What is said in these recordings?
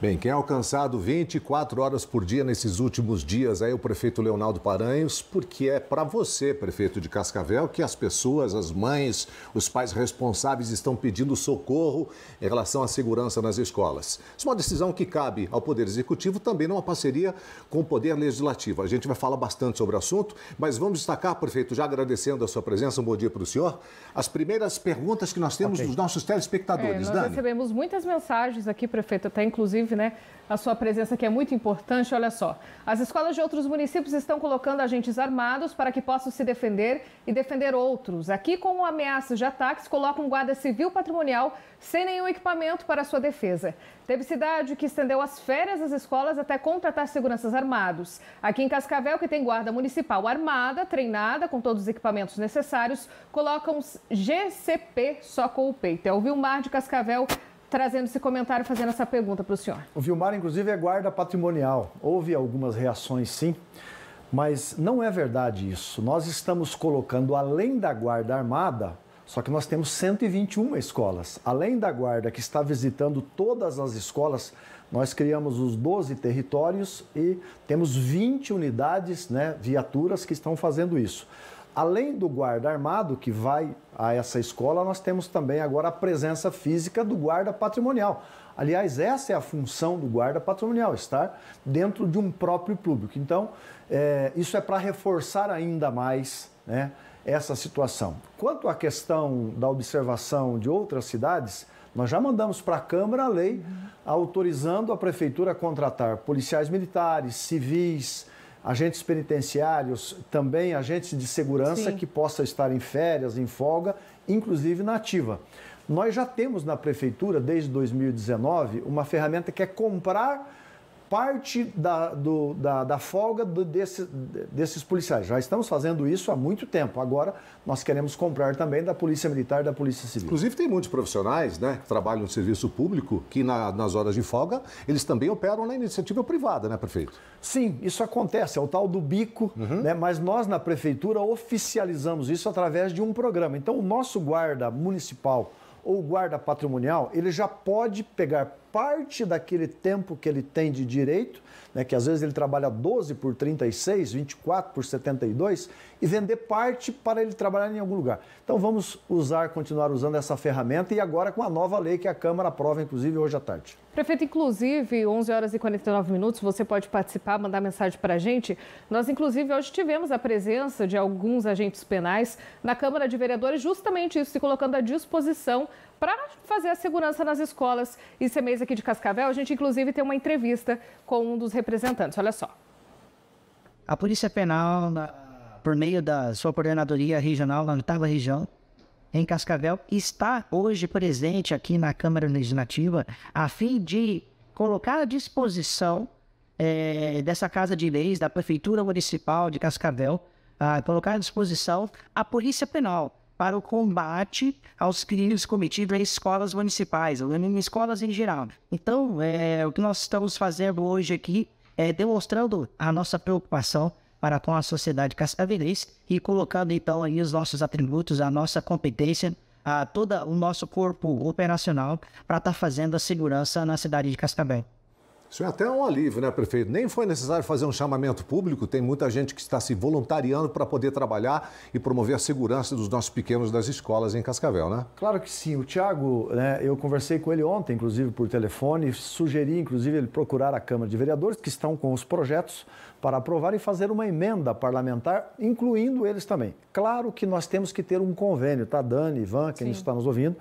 Bem, quem é alcançado 24 horas por dia nesses últimos dias é o prefeito Leonardo Paranhos, porque é para você, prefeito de Cascavel, que as pessoas, as mães, os pais responsáveis estão pedindo socorro em relação à segurança nas escolas. Isso é uma decisão que cabe ao Poder Executivo, também numa parceria com o Poder Legislativo. A gente vai falar bastante sobre o assunto, mas vamos destacar, prefeito, já agradecendo a sua presença, um bom dia para o senhor, as primeiras perguntas que nós temos okay. dos nossos telespectadores. É, nós Dani. recebemos muitas mensagens aqui, prefeito, até inclusive inclusive, né? a sua presença que é muito importante. Olha só, as escolas de outros municípios estão colocando agentes armados para que possam se defender e defender outros. Aqui, com ameaças de ataques, colocam um guarda civil patrimonial sem nenhum equipamento para sua defesa. Teve cidade que estendeu as férias das escolas até contratar seguranças armados. Aqui em Cascavel, que tem guarda municipal armada, treinada, com todos os equipamentos necessários, colocam GCP só com o peito. É o Vilmar de Cascavel trazendo esse comentário, fazendo essa pergunta para o senhor. O Vilmar, inclusive, é guarda patrimonial. Houve algumas reações, sim. Mas não é verdade isso. Nós estamos colocando, além da guarda armada, só que nós temos 121 escolas. Além da guarda que está visitando todas as escolas, nós criamos os 12 territórios e temos 20 unidades, né, viaturas que estão fazendo isso. Além do guarda armado que vai a essa escola, nós temos também agora a presença física do guarda patrimonial. Aliás, essa é a função do guarda patrimonial, estar dentro de um próprio público. Então, é, isso é para reforçar ainda mais né, essa situação. Quanto à questão da observação de outras cidades, nós já mandamos para a Câmara a lei uhum. autorizando a Prefeitura a contratar policiais militares, civis, agentes penitenciários, também agentes de segurança Sim. que possa estar em férias, em folga, inclusive na ativa. Nós já temos na prefeitura, desde 2019, uma ferramenta que é comprar parte da, do, da, da folga do, desse, desses policiais. Já estamos fazendo isso há muito tempo. Agora nós queremos comprar também da Polícia Militar e da Polícia Civil. Inclusive, tem muitos profissionais né, que trabalham no serviço público que, na, nas horas de folga, eles também operam na iniciativa privada, né, prefeito? Sim, isso acontece. É o tal do bico, uhum. né, mas nós, na prefeitura, oficializamos isso através de um programa. Então, o nosso guarda municipal ou guarda patrimonial, ele já pode pegar parte daquele tempo que ele tem de direito, né, que às vezes ele trabalha 12 por 36, 24 por 72, e vender parte para ele trabalhar em algum lugar. Então vamos usar, continuar usando essa ferramenta e agora com a nova lei que a Câmara aprova, inclusive, hoje à tarde. Prefeito, inclusive, 11 horas e 49 minutos, você pode participar, mandar mensagem para a gente. Nós, inclusive, hoje tivemos a presença de alguns agentes penais na Câmara de Vereadores, justamente isso, se colocando à disposição para fazer a segurança nas escolas. Esse mês aqui de Cascavel, a gente inclusive tem uma entrevista com um dos representantes. Olha só. A Polícia Penal, por meio da sua coordenadoria regional na oitava região, em Cascavel, está hoje presente aqui na Câmara Legislativa a fim de colocar à disposição é, dessa Casa de Leis da Prefeitura Municipal de Cascavel, a colocar à disposição a Polícia Penal para o combate aos crimes cometidos em escolas municipais, em escolas em geral. Então, é, o que nós estamos fazendo hoje aqui é demonstrando a nossa preocupação para com a sociedade cascavelense e colocando então aí os nossos atributos, a nossa competência, a todo o nosso corpo operacional para estar tá fazendo a segurança na cidade de Cascavel. Isso é até um alívio, né, prefeito? Nem foi necessário fazer um chamamento público, tem muita gente que está se voluntariando para poder trabalhar e promover a segurança dos nossos pequenos das escolas em Cascavel, né? Claro que sim. O Tiago, né, eu conversei com ele ontem, inclusive, por telefone, sugeri, inclusive, ele procurar a Câmara de Vereadores, que estão com os projetos, para aprovar e fazer uma emenda parlamentar, incluindo eles também. Claro que nós temos que ter um convênio, tá, Dani, Ivan, quem sim. está nos ouvindo?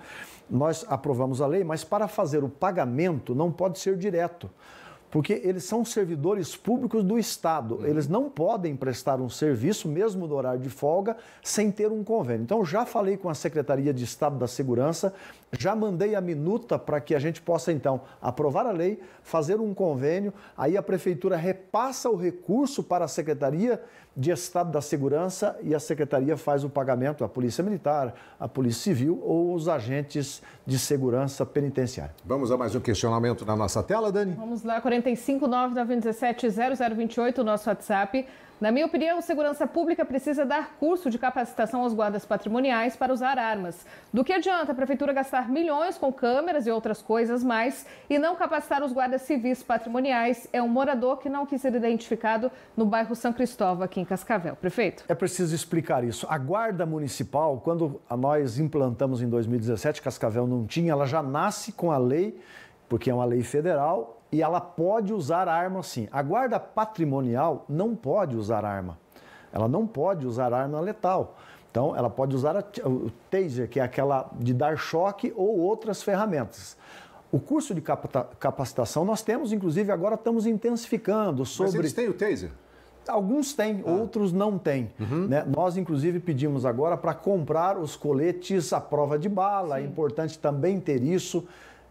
Nós aprovamos a lei, mas para fazer o pagamento não pode ser direto porque eles são servidores públicos do Estado. Uhum. Eles não podem prestar um serviço, mesmo no horário de folga, sem ter um convênio. Então, já falei com a Secretaria de Estado da Segurança, já mandei a minuta para que a gente possa, então, aprovar a lei, fazer um convênio, aí a Prefeitura repassa o recurso para a Secretaria de Estado da Segurança e a Secretaria faz o pagamento à Polícia Militar, à Polícia Civil ou os agentes de segurança penitenciária. Vamos a mais um questionamento na nossa tela, Dani? Vamos lá, 40 95 997 0028, o nosso WhatsApp. Na minha opinião, segurança pública precisa dar curso de capacitação aos guardas patrimoniais para usar armas. Do que adianta a prefeitura gastar milhões com câmeras e outras coisas mais e não capacitar os guardas civis patrimoniais? É um morador que não quis ser identificado no bairro São Cristóvão, aqui em Cascavel. Prefeito? É preciso explicar isso. A guarda municipal, quando nós implantamos em 2017, Cascavel não tinha, ela já nasce com a lei, porque é uma lei federal, e ela pode usar arma sim. A guarda patrimonial não pode usar arma. Ela não pode usar arma letal. Então, ela pode usar o taser, que é aquela de dar choque ou outras ferramentas. O curso de capacitação nós temos, inclusive agora estamos intensificando sobre. Mas eles têm o taser? Alguns têm, ah. outros não têm. Uhum. Né? Nós, inclusive, pedimos agora para comprar os coletes à prova de bala. É sim. É importante também ter isso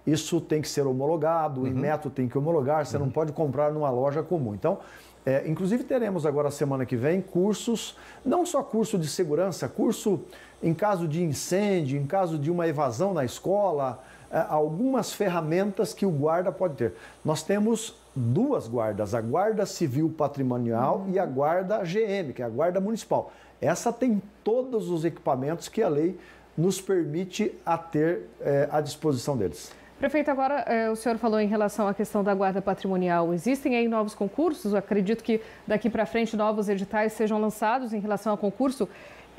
isso tem que ser homologado, uhum. o Inmetro tem que homologar, você uhum. não pode comprar numa loja comum. Então, é, inclusive teremos agora semana que vem cursos, não só curso de segurança, curso em caso de incêndio, em caso de uma evasão na escola, é, algumas ferramentas que o guarda pode ter. Nós temos duas guardas, a Guarda Civil Patrimonial uhum. e a uhum. Guarda GM, que é a Guarda Municipal. Essa tem todos os equipamentos que a lei nos permite a ter é, à disposição deles. Prefeito, agora eh, o senhor falou em relação à questão da guarda patrimonial. Existem aí novos concursos? Eu acredito que daqui para frente novos editais sejam lançados em relação ao concurso.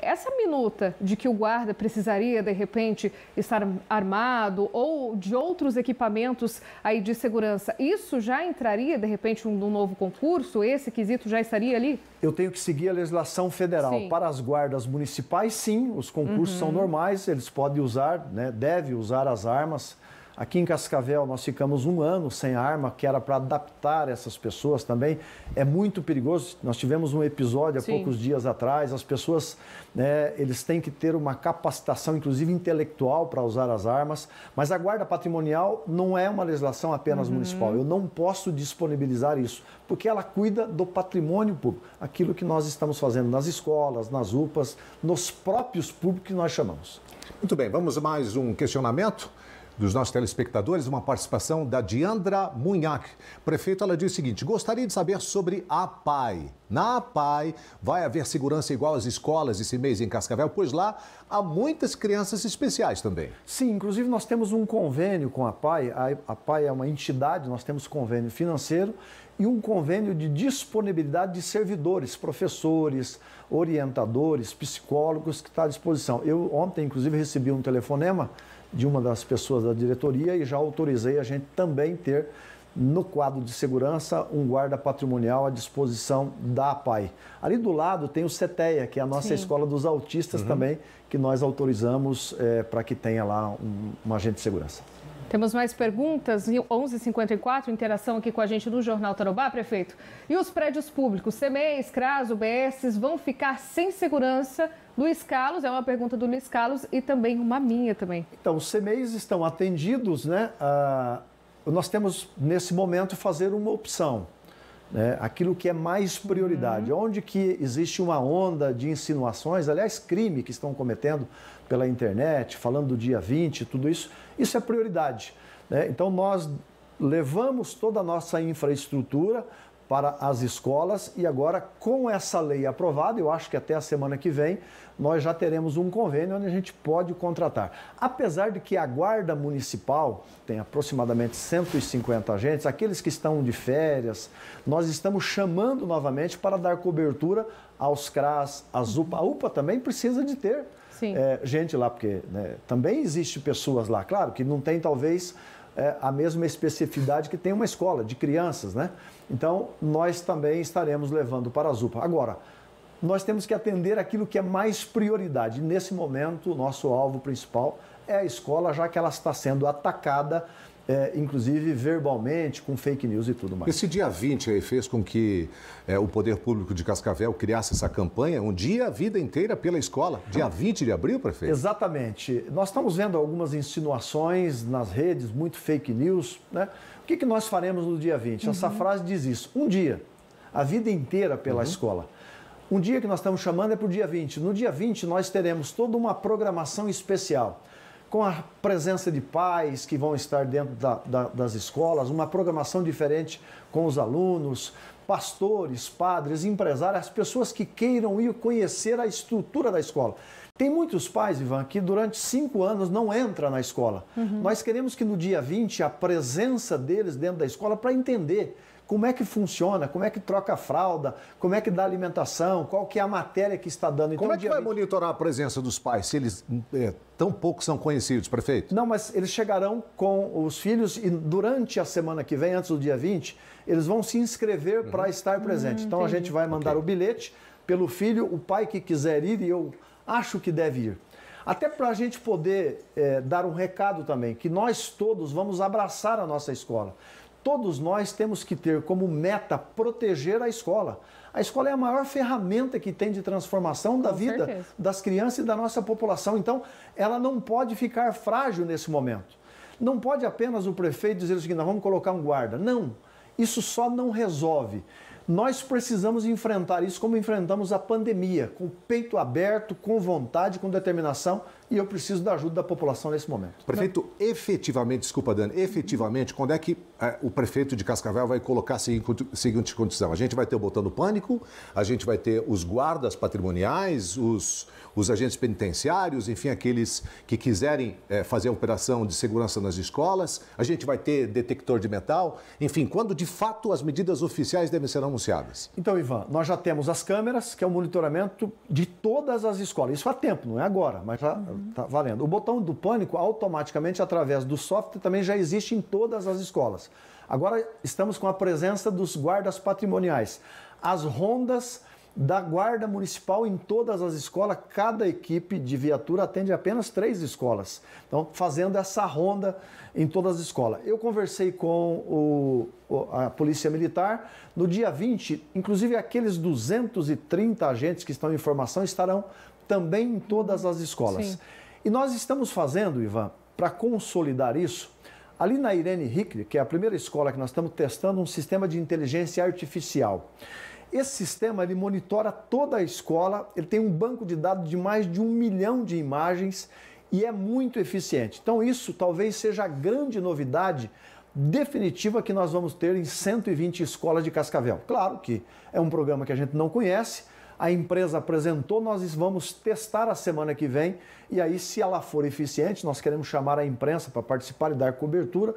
Essa minuta de que o guarda precisaria, de repente, estar armado ou de outros equipamentos aí de segurança, isso já entraria, de repente, num novo concurso? Esse quesito já estaria ali? Eu tenho que seguir a legislação federal. Sim. Para as guardas municipais, sim, os concursos uhum. são normais, eles podem usar, né, deve usar as armas Aqui em Cascavel nós ficamos um ano sem arma, que era para adaptar essas pessoas também. É muito perigoso. Nós tivemos um episódio há Sim. poucos dias atrás. As pessoas, né, eles têm que ter uma capacitação, inclusive intelectual, para usar as armas. Mas a guarda patrimonial não é uma legislação apenas uhum. municipal. Eu não posso disponibilizar isso, porque ela cuida do patrimônio público, aquilo que nós estamos fazendo nas escolas, nas UPAs, nos próprios públicos que nós chamamos. Muito bem, vamos mais um questionamento dos nossos telespectadores, uma participação da Diandra Munhac. Prefeito, ela diz o seguinte: gostaria de saber sobre a PAI. Na PAI, vai haver segurança igual às escolas esse mês em Cascavel, pois lá há muitas crianças especiais também. Sim, inclusive nós temos um convênio com a PAI. A, a PAI é uma entidade, nós temos convênio financeiro e um convênio de disponibilidade de servidores, professores, orientadores, psicólogos que está à disposição. Eu ontem, inclusive, recebi um telefonema de uma das pessoas da diretoria e já autorizei a gente também ter no quadro de segurança um guarda patrimonial à disposição da APAI. Ali do lado tem o CETEA, que é a nossa Sim. escola dos autistas uhum. também, que nós autorizamos é, para que tenha lá um, um agente de segurança. Temos mais perguntas. 11:54 interação aqui com a gente do Jornal Tarobá, prefeito. E os prédios públicos, CMEs, CRAS, UBS, vão ficar sem segurança? Luiz Carlos, é uma pergunta do Luiz Carlos e também uma minha também. Então, os CMEs estão atendidos, né? Ah, nós temos, nesse momento, fazer uma opção né, aquilo que é mais prioridade. Uhum. Onde que existe uma onda de insinuações, aliás, crime que estão cometendo pela internet, falando do dia 20, tudo isso, isso é prioridade. Né? Então nós levamos toda a nossa infraestrutura para as escolas e agora com essa lei aprovada, eu acho que até a semana que vem, nós já teremos um convênio onde a gente pode contratar. Apesar de que a guarda municipal tem aproximadamente 150 agentes, aqueles que estão de férias, nós estamos chamando novamente para dar cobertura aos CRAS, às UPA. A UPA também precisa de ter é, gente lá, porque né, também existe pessoas lá, claro, que não tem talvez é, a mesma especificidade que tem uma escola de crianças, né? Então, nós também estaremos levando para a Zupa. Agora, nós temos que atender aquilo que é mais prioridade. Nesse momento, o nosso alvo principal é a escola, já que ela está sendo atacada é, inclusive verbalmente, com fake news e tudo mais. Esse dia 20 aí fez com que é, o Poder Público de Cascavel criasse essa campanha, um dia a vida inteira pela escola, dia 20 de abril, prefeito? Exatamente. Nós estamos vendo algumas insinuações nas redes, muito fake news. Né? O que, que nós faremos no dia 20? Uhum. Essa frase diz isso: um dia, a vida inteira pela uhum. escola. Um dia que nós estamos chamando é para o dia 20. No dia 20, nós teremos toda uma programação especial com a presença de pais que vão estar dentro da, da, das escolas, uma programação diferente com os alunos, pastores, padres, empresários, as pessoas que queiram ir conhecer a estrutura da escola. Tem muitos pais, Ivan, que durante cinco anos não entra na escola. Uhum. Nós queremos que no dia 20 a presença deles dentro da escola para entender como é que funciona, como é que troca a fralda, como é que dá alimentação, qual que é a matéria que está dando. Então, como é que vai monitorar a presença dos pais se eles é, tão pouco são conhecidos, prefeito? Não, mas eles chegarão com os filhos e durante a semana que vem, antes do dia 20, eles vão se inscrever uhum. para estar presente. Hum, então entendi. a gente vai mandar okay. o bilhete pelo filho, o pai que quiser ir e eu acho que deve ir. Até para a gente poder é, dar um recado também, que nós todos vamos abraçar a nossa escola todos nós temos que ter como meta proteger a escola. A escola é a maior ferramenta que tem de transformação Com da vida certeza. das crianças e da nossa população. Então, ela não pode ficar frágil nesse momento. Não pode apenas o prefeito dizer o seguinte: nós vamos colocar um guarda. Não, isso só não resolve. Nós precisamos enfrentar isso como enfrentamos a pandemia, com o peito aberto, com vontade, com determinação e eu preciso da ajuda da população nesse momento. Prefeito, efetivamente, desculpa, Dani, efetivamente, quando é que é, o prefeito de Cascavel vai colocar a seguinte condição? A gente vai ter o botão do pânico, a gente vai ter os guardas patrimoniais, os, os agentes penitenciários, enfim, aqueles que quiserem é, fazer a operação de segurança nas escolas, a gente vai ter detector de metal, enfim, quando de fato as medidas oficiais devem ser anunciadas? Então, Ivan, nós já temos as câmeras, que é o monitoramento de todas as escolas. Isso há tempo, não é agora, mas já, Tá valendo. O botão do pânico, automaticamente, através do software, também já existe em todas as escolas. Agora estamos com a presença dos guardas patrimoniais. As rondas da Guarda Municipal em todas as escolas, cada equipe de viatura atende apenas três escolas. Então, fazendo essa ronda em todas as escolas. Eu conversei com o, a Polícia Militar no dia 20, inclusive aqueles 230 agentes que estão em formação estarão também em todas as escolas. Sim. E nós estamos fazendo, Ivan, para consolidar isso, ali na Irene Hickley, que é a primeira escola que nós estamos testando, um sistema de inteligência artificial. Esse sistema ele monitora toda a escola, ele tem um banco de dados de mais de um milhão de imagens e é muito eficiente. Então, isso talvez seja a grande novidade definitiva que nós vamos ter em 120 escolas de Cascavel. Claro que é um programa que a gente não conhece, a empresa apresentou, nós vamos testar a semana que vem e aí, se ela for eficiente, nós queremos chamar a imprensa para participar e dar cobertura.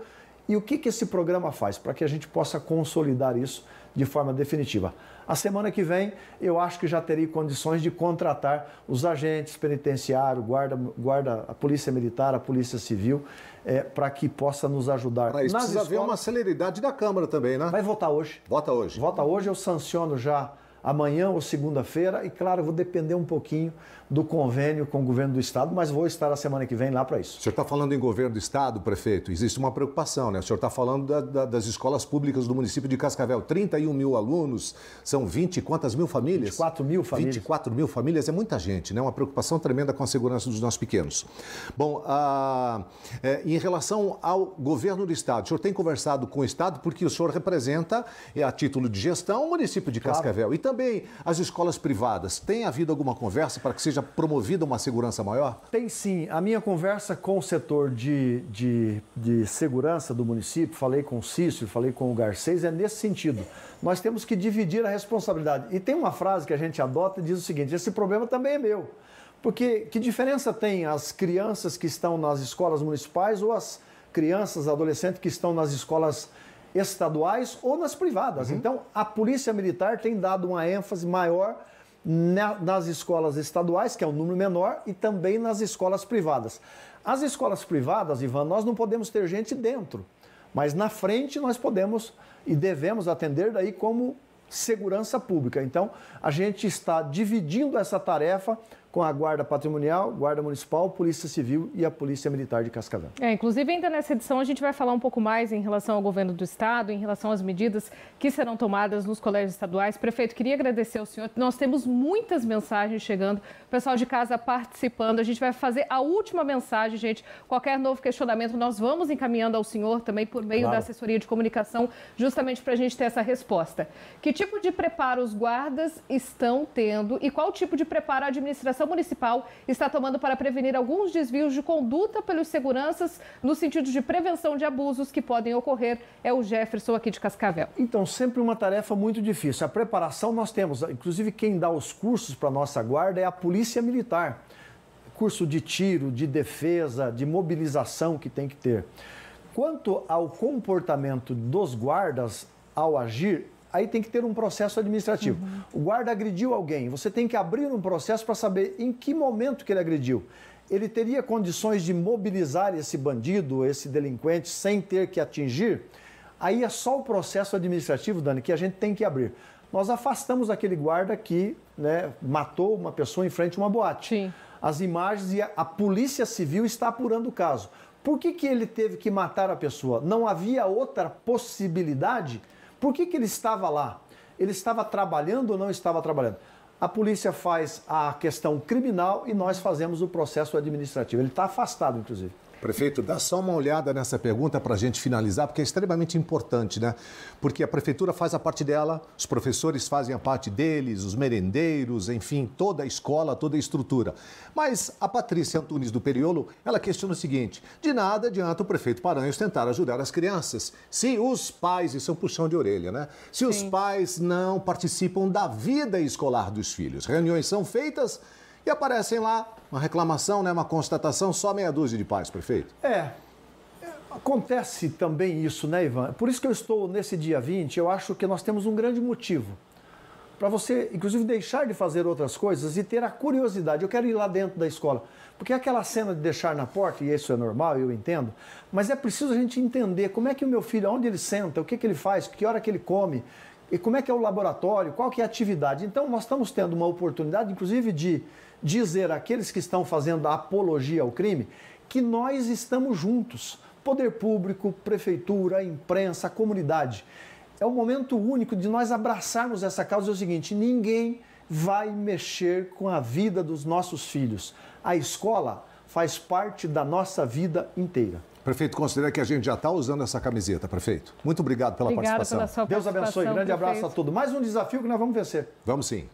E o que, que esse programa faz para que a gente possa consolidar isso de forma definitiva? A semana que vem, eu acho que já terei condições de contratar os agentes penitenciários, guarda, guarda a polícia militar, a polícia civil, é, para que possa nos ajudar. Mas Nas precisa escolas, haver uma celeridade da Câmara também, né? Vai votar hoje. Vota hoje. Vota hoje, eu sanciono já amanhã ou segunda-feira. E claro, vou depender um pouquinho do convênio com o governo do estado, mas vou estar a semana que vem lá para isso. O senhor está falando em governo do estado, prefeito? Existe uma preocupação, né? O senhor está falando da, da, das escolas públicas do município de Cascavel. 31 mil alunos, são 20 quantas mil famílias? 24 mil famílias. 24 mil famílias é muita gente, né? Uma preocupação tremenda com a segurança dos nossos pequenos. Bom, ah, é, em relação ao governo do estado, o senhor tem conversado com o estado porque o senhor representa, é, a título de gestão, o município de Cascavel. Claro também as escolas privadas. Tem havido alguma conversa para que seja promovida uma segurança maior? Tem sim. A minha conversa com o setor de, de, de segurança do município, falei com o Cício, falei com o Garcês, é nesse sentido. Nós temos que dividir a responsabilidade. E tem uma frase que a gente adota e diz o seguinte: esse problema também é meu. Porque que diferença tem as crianças que estão nas escolas municipais ou as crianças, adolescentes que estão nas escolas privadas? estaduais ou nas privadas. Uhum. Então, a Polícia Militar tem dado uma ênfase maior nas escolas estaduais, que é um número menor, e também nas escolas privadas. As escolas privadas, Ivan, nós não podemos ter gente dentro, mas na frente nós podemos e devemos atender daí como segurança pública. Então, a gente está dividindo essa tarefa com a Guarda Patrimonial, Guarda Municipal, Polícia Civil e a Polícia Militar de Cascavel. É, inclusive, ainda nessa edição, a gente vai falar um pouco mais em relação ao governo do Estado, em relação às medidas que serão tomadas nos colégios estaduais. Prefeito, queria agradecer ao senhor. Nós temos muitas mensagens chegando, o pessoal de casa participando. A gente vai fazer a última mensagem, gente. Qualquer novo questionamento, nós vamos encaminhando ao senhor também por meio claro. da assessoria de comunicação, justamente para a gente ter essa resposta. Que tipo de preparo os guardas estão tendo e qual tipo de preparo a administração Municipal está tomando para prevenir alguns desvios de conduta pelos seguranças no sentido de prevenção de abusos que podem ocorrer. É o Jefferson aqui de Cascavel. Então, sempre uma tarefa muito difícil. A preparação nós temos, inclusive quem dá os cursos para a nossa guarda é a Polícia Militar. Curso de tiro, de defesa, de mobilização que tem que ter. Quanto ao comportamento dos guardas ao agir, aí tem que ter um processo administrativo. Uhum. O guarda agrediu alguém, você tem que abrir um processo para saber em que momento que ele agrediu. Ele teria condições de mobilizar esse bandido, esse delinquente, sem ter que atingir? Aí é só o processo administrativo, Dani, que a gente tem que abrir. Nós afastamos aquele guarda que né, matou uma pessoa em frente a uma boate. Sim. As imagens e a, a polícia civil está apurando o caso. Por que, que ele teve que matar a pessoa? Não havia outra possibilidade? Por que, que ele estava lá? Ele estava trabalhando ou não estava trabalhando? A polícia faz a questão criminal e nós fazemos o processo administrativo. Ele está afastado, inclusive. Prefeito, dá só uma olhada nessa pergunta para a gente finalizar, porque é extremamente importante, né? Porque a prefeitura faz a parte dela, os professores fazem a parte deles, os merendeiros, enfim, toda a escola, toda a estrutura. Mas a Patrícia Antunes do Periolo, ela questiona o seguinte: de nada adianta o prefeito Paranhos tentar ajudar as crianças se os pais, isso é um puxão de orelha, né? Se Sim. os pais não participam da vida escolar dos filhos. Reuniões são feitas, e aparecem lá uma reclamação, né, uma constatação, só meia dúzia de pais, prefeito. É. Acontece também isso, né, Ivan? Por isso que eu estou nesse dia 20, eu acho que nós temos um grande motivo para você, inclusive, deixar de fazer outras coisas e ter a curiosidade. Eu quero ir lá dentro da escola. Porque é aquela cena de deixar na porta, e isso é normal, eu entendo, mas é preciso a gente entender como é que o meu filho, onde ele senta, o que, que ele faz, que hora que ele come, e como é que é o laboratório, qual que é a atividade. Então, nós estamos tendo uma oportunidade, inclusive, de dizer àqueles que estão fazendo a apologia ao crime que nós estamos juntos. Poder público, prefeitura, imprensa, comunidade. É o momento único de nós abraçarmos essa causa. É o seguinte: ninguém vai mexer com a vida dos nossos filhos. A escola faz parte da nossa vida inteira. Prefeito, considera que a gente já está usando essa camiseta, prefeito. Muito obrigado pela Obrigada participação. Pela Deus participação, abençoe. Grande prefeito. abraço a todos. Mais um desafio que nós vamos vencer. Vamos sim.